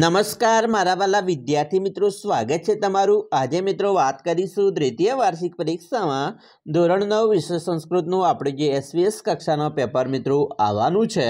નમસ્કાર મારા વાલા વિદ્યાર્થી મિત્રો સ્વાગત છે તમારું આજે મિત્રો વાત કરીશું દ્વિતીય વાર્ષિક પરીક્ષામાં ધોરણ નવ વિશ્વ સંસ્કૃતનું આપણે જે એસવીએસ કક્ષાનો પેપર મિત્રો આવવાનું છે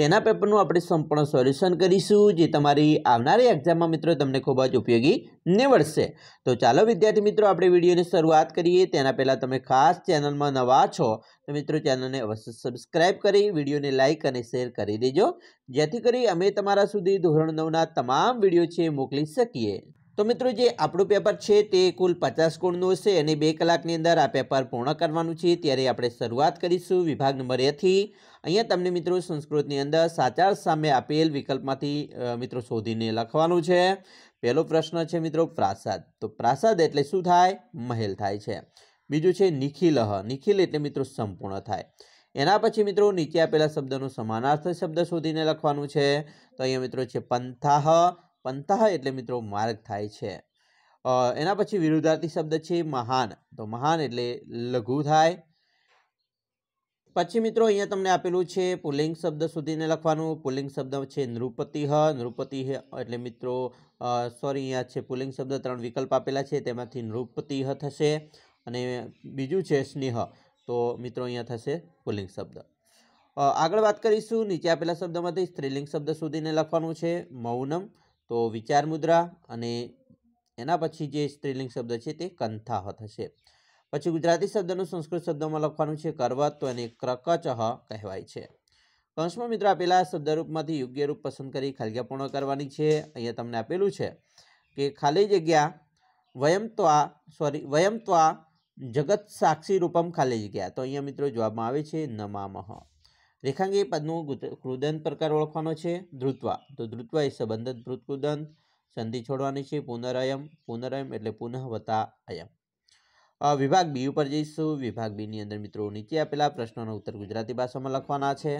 તેના પેપરનું આપણે સંપૂર્ણ સોલ્યુશન કરીશું જે તમારી આવનારી એક્ઝામમાં મિત્રો તમને ખૂબ જ ઉપયોગી નીવડશે તો ચાલો વિદ્યાર્થી મિત્રો આપણે વિડીયોની શરૂઆત કરીએ તેના પહેલાં તમે ખાસ ચેનલમાં નવા છો તો મિત્રો ચેનલને અવશ્ય સબસ્ક્રાઈબ કરી વિડીયોને લાઇક અને શેર કરી દેજો જેથી કરી અમે તમારા સુધી ધોરણ નવના તમામ વિડીયો છે મોકલી શકીએ તો મિત્રો જે આપણું પેપર છે તે કુલ પચાસ ગુણનું હશે અને બે કલાકની અંદર આ પેપર પૂર્ણ કરવાનું છે ત્યારે આપણે શરૂઆત કરીશું વિભાગ નંબર એથી અહીંયા તમને મિત્રો સંસ્કૃતની અંદર સાચાર સામે આપેલ વિકલ્પમાંથી મિત્રો શોધીને લખવાનું છે પહેલો પ્રશ્ન છે મિત્રો પ્રાસાદ તો પ્રાસાદ એટલે શું થાય મહેલ થાય છે બીજું છે નિખિલહ નિખિલ એટલે મિત્રો સંપૂર્ણ થાય એના પછી મિત્રો નીચે આપેલા શબ્દનો સમાનાર્થ શબ્દ શોધીને લખવાનું છે તો અહીંયા મિત્રો છે પંથાહ પંથાહ એટલે મિત્રો માર્ગ થાય છે એના પછી વિરુદ્ધાર્થી શબ્દ છે મહાન તો મહાન એટલે લઘુ થાય પછી મિત્રો અહીંયા તમને આપેલું છે પુલિંગ શબ્દ સુધીને લખવાનું પુલિંગ શબ્દ છે નૃપતિહ નૃપતિહ એટલે મિત્રો સોરી અહીંયા છે પુલિંગ શબ્દ ત્રણ વિકલ્પ આપેલા છે તેમાંથી નૃપતિહ થશે અને બીજું છે સ્નેહ તો મિત્રો અહીંયા થશે પુલ્લિંગ શબ્દ આગળ વાત કરીશું નીચે આપેલા શબ્દમાંથી સ્ત્રીલિંગ શબ્દ સુધીને લખવાનું છે મૌનમ તો વિચાર મુદ્રા અને એના પછી જે સ્ત્રીલિંગ શબ્દ છે તે કંથાહ થશે પછી ગુજરાતી શબ્દનું સંસ્કૃત શબ્દમાં લખવાનું છે કરવત તો એને ક્રકચહ કહેવાય છે કંસમાં મિત્રો આપેલા શબ્દરૂપમાંથી યોગ્ય રૂપ પસંદ કરી ખાલગ્યાપૂર્ણ કરવાની છે અહીંયા તમને આપેલું છે કે ખાલી જગ્યા વયમત્વા સોરી વયમત્વા જગત સાક્ષી રૂપમ ખાલી જગ્યા તો અહીંયા મિત્રો જવાબમાં આવે છે નમામહ રેખાંગી પદનું કૃદંત પ્રકાર ઓળખવાનો છે ધ્રુત્વા તો ધ્રુત્વા એ સંબંધિત કૃદંત સંધિ છોડવાની છે પુનરયમ પુનરયમ એટલે પુનઃ વતા અયમ વિભાગ બી ઉપર જઈશું વિભાગ બીની અંદર મિત્રો નીચે આપેલા પ્રશ્નોનો ઉત્તર ગુજરાતી ભાષામાં લખવાના છે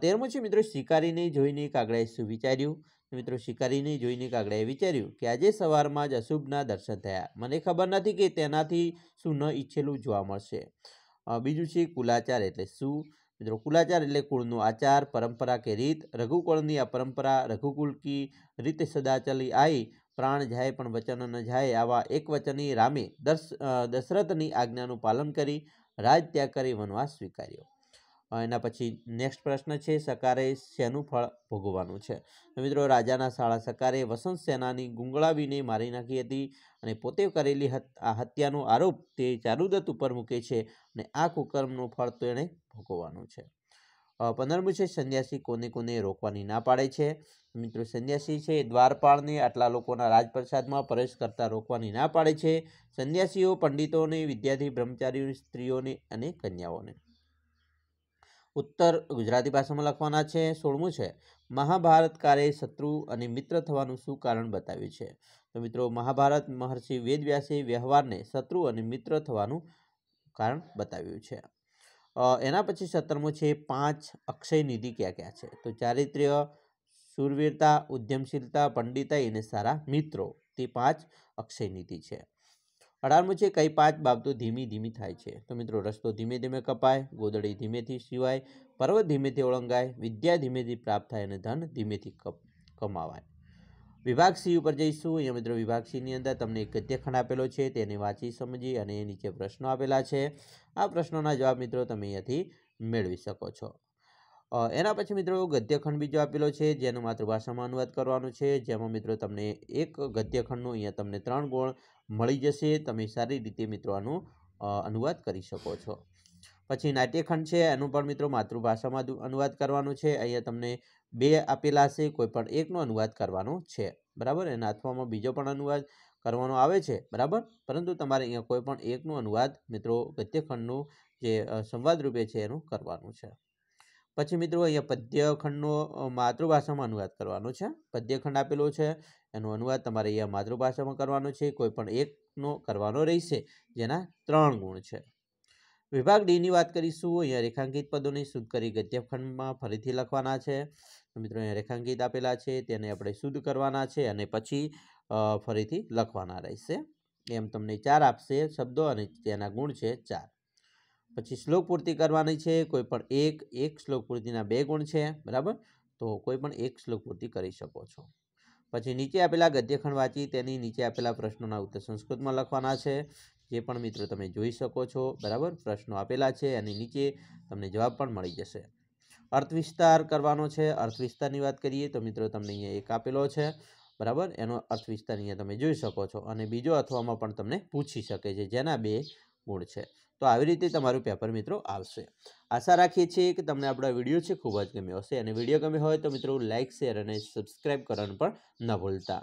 તેરમું છે મિત્રો શિકારીને જોઈને કાગડાએ શું વિચાર્યું મિત્રો શિકારીને જોઈને કાગડાએ વિચાર્યું કે આજે સવારમાં જ અશુભના દર્શન થયા મને ખબર નથી કે તેનાથી શું ન ઈચ્છેલું જોવા મળશે બીજું છે કુલાચાર એટલે શું મિત્રો કુલાચાર એટલે કુળનો આચાર પરંપરા કે રીત રઘુકુળની આ પરંપરા રઘુકુળ કી રીતે સદા ચલી આવી પ્રાણ જાય પણ વચન ન જાય આવા એક વચની રામે દશ દશરથની આજ્ઞાનું પાલન કરી રાજ ત્યાગ કરી વનવાસ સ્વીકાર્યો એના પછી નેક્સ્ટ પ્રશ્ન છે સકારે શેનું ફળ ભોગવવાનું છે મિત્રો રાજાના શાળા સકારે વસંત સેનાની ગુંગળાવીને મારી નાખી હતી અને પોતે કરેલી આ હત્યાનો આરોપ તે ચારુદત્ત ઉપર મૂકે છે અને આ કુકર્મનું ફળ તો એણે ભોગવવાનું છે પંદરમું છે સંન્યાસી કોને કોને રોકવાની ના પાડે છે મિત્રો સંન્યાસી છે દ્વારપાળને આટલા લોકોના રાજપ્રસાદમાં પ્રવેશ કરતા રોકવાની ના પાડે છે સંન્યાસીઓ પંડિતોને વિદ્યાર્થી બ્રહ્મચારીઓની સ્ત્રીઓને અને કન્યાઓને ઉત્તર ગુજરાતી ભાષામાં લખવાના છે સોળમું છે મહાભારતકારે શત્રુ અને મિત્ર થવાનું શું કારણ બતાવ્યું છે તો મિત્રો મહાભારત મહર્ષિ વેદવ્યાસે વ્યવહારને શત્રુ અને મિત્ર થવાનું કારણ બતાવ્યું છે એના પછી સત્તરમું છે પાંચ અક્ષય નિધિ ક્યાં ક્યાં છે તો ચારિત્ર્ય સુરવીરતા ઉદ્યમશીલતા પંડિતાઈ અને સારા મિત્રો તે પાંચ અક્ષય નીતિ છે અઢારમું છે કઈ પાંચ બાબતો ધીમી ધીમી થાય છે તો મિત્રો રસ્તો ધીમે ધીમે કપાય ગોદડી ધીમેથી સિવાય પર્વત ધીમેથી ઓળંગાય વિદ્યા ધીમેથી પ્રાપ્ત થાય અને ધન ધીમેથી કમાવાય વિભાગ સિંહ ઉપર જઈશું અહીંયા મિત્રો વિભાગ સિંહની અંદર તમને એક ગદ્યખંડ આપેલો છે તેને વાંચી સમજી અને નીચે પ્રશ્નો આપેલા છે આ પ્રશ્નોના જવાબ મિત્રો તમે અહીંયાથી મેળવી શકો છો એના પછી મિત્રો ગદ્યખંડ બીજો આપેલો છે જેનો માતૃભાષામાં અનુવાદ કરવાનો છે જેમાં મિત્રો તમને એક ગદ્યખંડનો અહીંયા તમને ત્રણ ગુણ મળી જશે તમે સારી રીતે મિત્રો આનો અનુવાદ કરી શકો છો પછી નાટ્યખંડ છે એનું પણ મિત્રો માતૃભાષામાં અનુવાદ કરવાનો છે અહીંયા તમને બે આપેલા હશે કોઈ પણ એકનો અનુવાદ કરવાનો છે બરાબર એના અથવામાં બીજો પણ અનુવાદ કરવાનો આવે છે બરાબર પરંતુ તમારે અહીંયા કોઈ પણ એકનો અનુવાદ મિત્રો ગદ્યખંડનું જે સંવાદરૂપે છે એનું કરવાનું છે પછી મિત્રો અહીંયા પદ્યખંડનો માતૃભાષામાં અનુવાદ કરવાનો છે પદ્યખંડ આપેલો છે એનો અનુવાદ તમારે અહીંયા માતૃભાષામાં કરવાનો છે કોઈ પણ એકનો કરવાનો રહેશે જેના ત્રણ ગુણ છે વિભાગ ડીની વાત કરીશું અહીંયા રેખાંકિત પદોને શુદ્ધ કરી ગદ્યખંડમાં ફરીથી લખવાના છે મિત્રો અહીંયા રેખાંકિત આપેલા છે તેને આપણે શુદ્ધ કરવાના છે અને પછી ફરીથી લખવાના રહેશે એમ તમને ચાર આપશે શબ્દો અને તેના ગુણ છે ચાર પછી શ્લોક પૂર્તિ કરવાની છે કોઈ પણ એક એક શ્લોક પૂર્તિના બે ગુણ છે બરાબર તો કોઈ પણ એક શ્લોક પૂર્તિ કરી શકો છો પછી નીચે આપેલા ગદ્યખંડ વાંચી તેની નીચે આપેલા પ્રશ્નોના ઉત્તર સંસ્કૃતમાં લખવાના છે જે પણ મિત્રો તમે જોઈ શકો છો બરાબર પ્રશ્નો આપેલા છે અને નીચે તમને જવાબ પણ મળી જશે અર્થ વિસ્તાર કરવાનો છે અર્થ વિસ્તારની વાત કરીએ તો મિત્રો તમને અહીંયા એક આપેલો છે બરાબર એનો અર્થ વિસ્તાર અહીંયા તમે જોઈ શકો છો અને બીજો અથવામાં પણ તમને પૂછી શકે છે જેના બે ગુણ છે તો આવી રીતે તમારું પેપર મિત્રો આવશે આશા રાખીએ છીએ કે તમને આપણો વિડીયો છે ખૂબ જ ગમ્યો હશે અને વિડીયો ગમ્યો હોય તો મિત્રો લાઇક શેર અને સબસ્ક્રાઈબ કરવાનું પણ ન ભૂલતા